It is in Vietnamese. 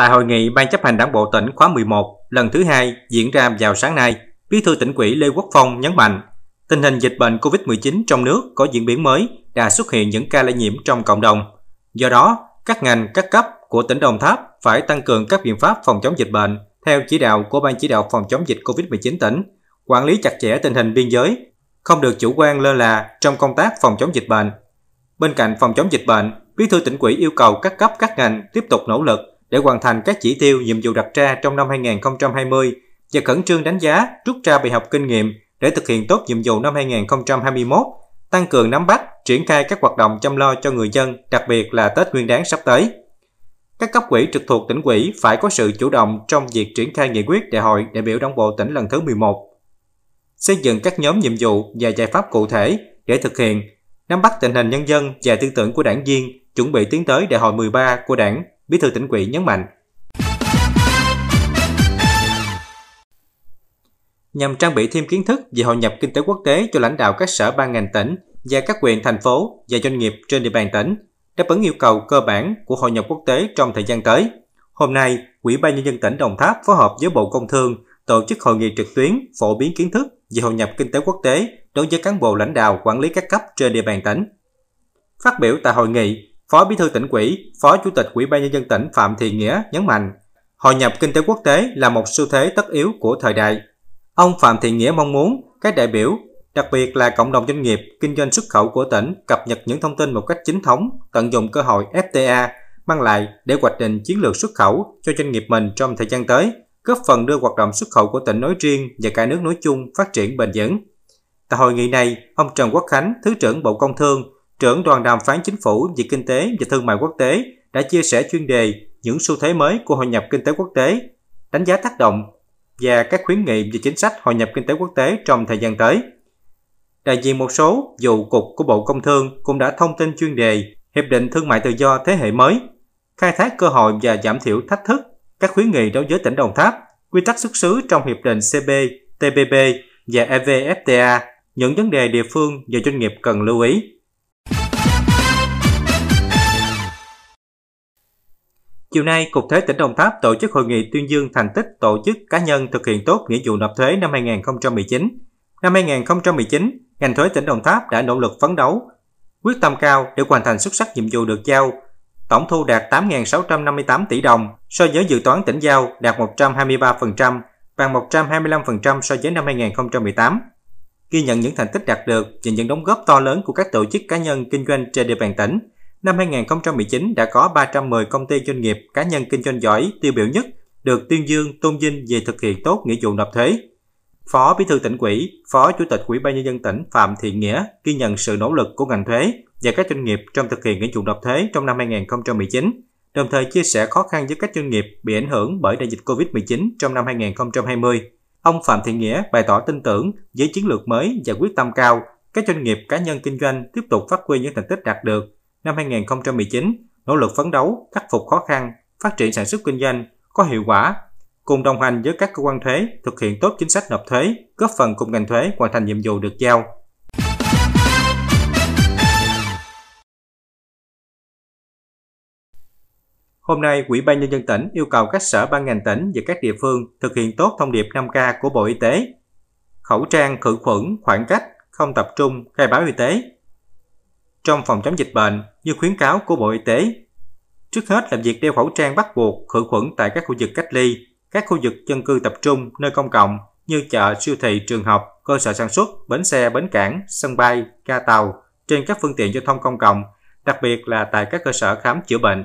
Tại hội nghị Ban chấp hành Đảng bộ tỉnh khóa 11 lần thứ hai diễn ra vào sáng nay, Bí thư tỉnh ủy Lê Quốc Phong nhấn mạnh, tình hình dịch bệnh COVID-19 trong nước có diễn biến mới đã xuất hiện những ca lây nhiễm trong cộng đồng. Do đó, các ngành, các cấp của tỉnh Đồng Tháp phải tăng cường các biện pháp phòng chống dịch bệnh theo chỉ đạo của Ban chỉ đạo phòng chống dịch COVID-19 tỉnh, quản lý chặt chẽ tình hình biên giới, không được chủ quan lơ là trong công tác phòng chống dịch bệnh. Bên cạnh phòng chống dịch bệnh, Bí thư tỉnh ủy yêu cầu các cấp các ngành tiếp tục nỗ lực để hoàn thành các chỉ tiêu nhiệm vụ đặt ra trong năm 2020 và khẩn trương đánh giá, rút ra bài học kinh nghiệm để thực hiện tốt nhiệm vụ năm 2021, tăng cường nắm bắt, triển khai các hoạt động chăm lo cho người dân, đặc biệt là Tết Nguyên đán sắp tới. Các cấp quỹ trực thuộc tỉnh quỹ phải có sự chủ động trong việc triển khai nghị quyết đại hội đại biểu Đảng bộ tỉnh lần thứ 11. Xây dựng các nhóm nhiệm vụ và giải pháp cụ thể để thực hiện, nắm bắt tình hình nhân dân và tư tưởng của đảng viên, chuẩn bị tiến tới đại hội 13 của Đảng Bí thư tỉnh ủy nhấn mạnh. Nhằm trang bị thêm kiến thức về hội nhập kinh tế quốc tế cho lãnh đạo các sở ban ngành tỉnh và các quyền thành phố và doanh nghiệp trên địa bàn tỉnh, đáp ứng yêu cầu cơ bản của hội nhập quốc tế trong thời gian tới. Hôm nay, Ủy ban nhân dân tỉnh Đồng Tháp phối hợp với Bộ Công Thương tổ chức hội nghị trực tuyến phổ biến kiến thức về hội nhập kinh tế quốc tế đối với cán bộ lãnh đạo quản lý các cấp trên địa bàn tỉnh. Phát biểu tại hội nghị, Phó Bí thư tỉnh ủy, Phó Chủ tịch Ủy ban nhân dân tỉnh Phạm Thị Nghĩa nhấn mạnh, hội nhập kinh tế quốc tế là một xu thế tất yếu của thời đại. Ông Phạm Thị Nghĩa mong muốn các đại biểu, đặc biệt là cộng đồng doanh nghiệp kinh doanh xuất khẩu của tỉnh cập nhật những thông tin một cách chính thống, tận dụng cơ hội FTA mang lại để hoạch định chiến lược xuất khẩu cho doanh nghiệp mình trong thời gian tới, góp phần đưa hoạt động xuất khẩu của tỉnh nói riêng và cả nước nói chung phát triển bền vững. Tại hội nghị này, ông Trần Quốc Khánh, Thứ trưởng Bộ Công Thương, trưởng đoàn đàm phán chính phủ về kinh tế và thương mại quốc tế đã chia sẻ chuyên đề những xu thế mới của hội nhập kinh tế quốc tế, đánh giá tác động và các khuyến nghị về chính sách hội nhập kinh tế quốc tế trong thời gian tới. Đại diện một số vụ cục của Bộ Công Thương cũng đã thông tin chuyên đề Hiệp định Thương mại Tự do Thế hệ mới, khai thác cơ hội và giảm thiểu thách thức, các khuyến nghị đối với tỉnh Đồng Tháp, quy tắc xuất xứ trong Hiệp định CPTPP và EVFTA, những vấn đề địa phương và doanh nghiệp cần lưu ý. Chiều nay, Cục thuế tỉnh Đồng Tháp tổ chức hội nghị tuyên dương thành tích tổ chức cá nhân thực hiện tốt nghĩa vụ nộp thuế năm 2019. Năm 2019, ngành thuế tỉnh Đồng Tháp đã nỗ lực phấn đấu, quyết tâm cao để hoàn thành xuất sắc nhiệm vụ được giao. Tổng thu đạt 8.658 tỷ đồng, so với dự toán tỉnh giao đạt 123%, bằng 125% so với năm 2018. Ghi nhận những thành tích đạt được và những đóng góp to lớn của các tổ chức cá nhân kinh doanh trên địa bàn tỉnh, Năm 2019 đã có 310 công ty doanh nghiệp cá nhân kinh doanh giỏi tiêu biểu nhất được tuyên dương tôn vinh về thực hiện tốt nghĩa vụ nộp thuế. Phó Bí thư tỉnh ủy, Phó Chủ tịch Ủy ban nhân dân tỉnh Phạm Thị Nghĩa ghi nhận sự nỗ lực của ngành thuế và các doanh nghiệp trong thực hiện nghĩa vụ nộp thuế trong năm 2019, đồng thời chia sẻ khó khăn với các doanh nghiệp bị ảnh hưởng bởi đại dịch Covid-19 trong năm 2020. Ông Phạm Thị Nghĩa bày tỏ tin tưởng với chiến lược mới và quyết tâm cao, các doanh nghiệp cá nhân kinh doanh tiếp tục phát huy những thành tích đạt được năm 2019 nỗ lực phấn đấu, khắc phục khó khăn, phát triển sản xuất kinh doanh có hiệu quả, cùng đồng hành với các cơ quan thuế thực hiện tốt chính sách nộp thuế, góp phần cùng ngành thuế hoàn thành nhiệm vụ được giao. Hôm nay, Ủy ban Nhân dân tỉnh yêu cầu các sở ban ngành tỉnh và các địa phương thực hiện tốt thông điệp 5K của Bộ Y tế. Khẩu trang, khử khuẩn, khoảng cách, không tập trung, khai báo y tế. Trong phòng chống dịch bệnh, như khuyến cáo của Bộ Y tế. Trước hết là việc đeo khẩu trang bắt buộc, khử khuẩn tại các khu vực cách ly, các khu vực dân cư tập trung, nơi công cộng như chợ, siêu thị, trường học, cơ sở sản xuất, bến xe, bến cảng, sân bay, ga tàu, trên các phương tiện giao thông công cộng, đặc biệt là tại các cơ sở khám chữa bệnh.